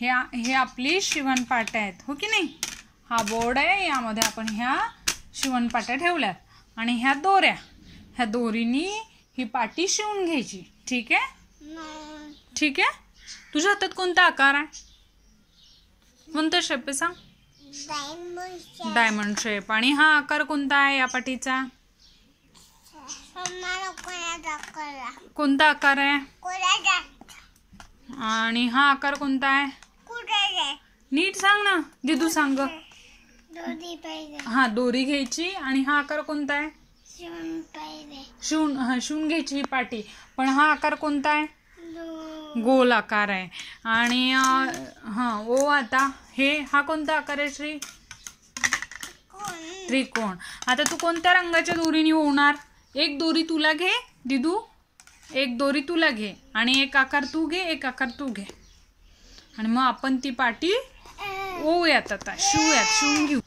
हे हे आपली शिवणपाट्या आहेत हो की नाही हा बोर्ड आहे यामध्ये आपण ह्या शिवणपाट्या ठेवल्यात आणि ह्या दोऱ्या ह्या दोरीनी ही पाटी शिवून घ्यायची ठीक आहे ठीक आहे तुझ्या हातात कोणता आकार आहे कोणता शेप आहे सांग डायमंड शेप आणि हा आकार कोणता आहे या पाटीचा कोणता आकार आहे आणि हा आकार कोणता आहे नीट सांग ना दिदू सांग हा दोरी घ्यायची आणि हा आकार कोणता आहे शून हा शून घ्यायची ही पाटी पण हा आकार कोणता आहे गोल आकार आहे आणि हा ओ आता हे हा कोणता आकार आहे श्री त्रिकोण आता तू कोणत्या रंगाच्या दोरीने होणार एक दोरी तुला घे दिदू एक दोरी तुला घे आणि एक आकार तू घे एक आकार तू घे आणि मग आपण ती पाटी ओव्यात आता शिवयात शिवून घेऊ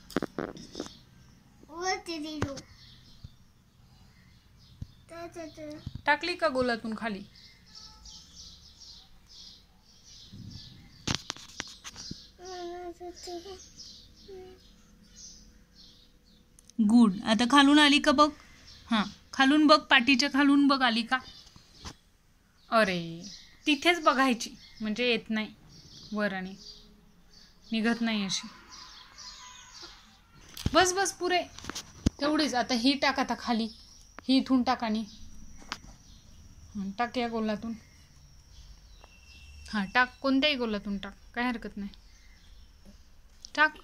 टाकली का गोलातून खाली गुड आता खालून आली का बघ हां खालून बघ पाठीच्या खालून बघ आली का अरे तिथेच बघायची म्हणजे येत नाही वर आणि निघत नाही अशी बस बस पुरे तेवढीच आता ही टाक आता खाली ही इथून टाकानी टाक या गोलातून हां टाक कोणत्याही गोलातून टाक काय हरकत नाही टाक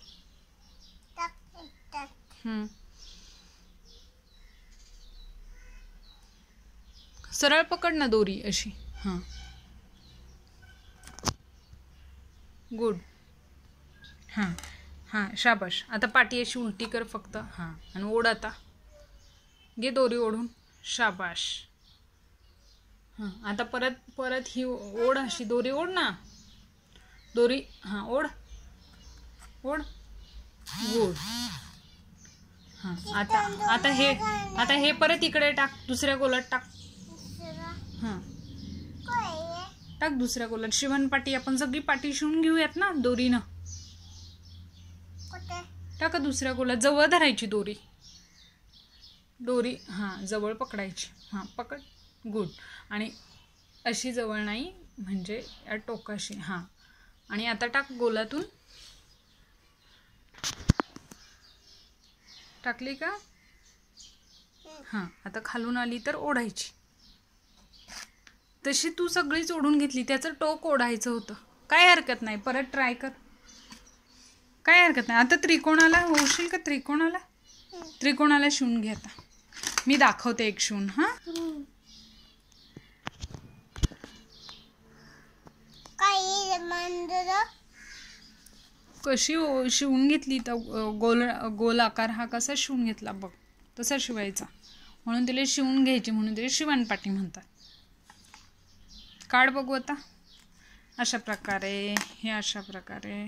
सरळ पकड ना दोरी अशी हां गुड हां हां शाबाश आता पाठी अशी उलटी कर फक्त हां आणि ओढ आता घे दोरी ओढून शाबाश हां आता परत परत ही ओढ अशी दोरी ओढ ना दोरी हां ओढ ओढ गोड हां आता आता हे आता हे परत इकडे टाक दुसऱ्या गोलात टाक हां टाक दुसऱ्या गोलात शिवण पाटी आपण सगळी पाटी शिवून घेऊयात ना दोरीनं टाका दुसऱ्या गोला जवळ धरायची दोरी दोरी हां जवळ पकडायची हां पकड गुड आणि अशी जवळ नाही म्हणजे या टोकाशी हां आणि आता टाक गोलातून टाकली का हां आता खालून आली तर ओढायची तशी तू सगळीच ओढून घेतली त्याचं टोक ओढायचं होतं काय हरकत नाही परत ट्राय कर काय हरकत नाही आता त्रिकोणाला होशील का त्रिकोणाला त्रिकोणाला शिवून घे आता मी दाखवते एक शिवून हा कशी शिवून घेतली तर गोल गोल आकार हा कसा शिवून घेतला बघ तसा शिवायचा म्हणून तिला शिवून घ्यायची म्हणून तिला शिवणपाटी म्हणतात काढ बघू आता अशा प्रकारे हे अशा प्रकारे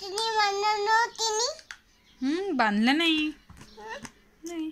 तिने बांधलं नव्हती बांधलं नाही नाही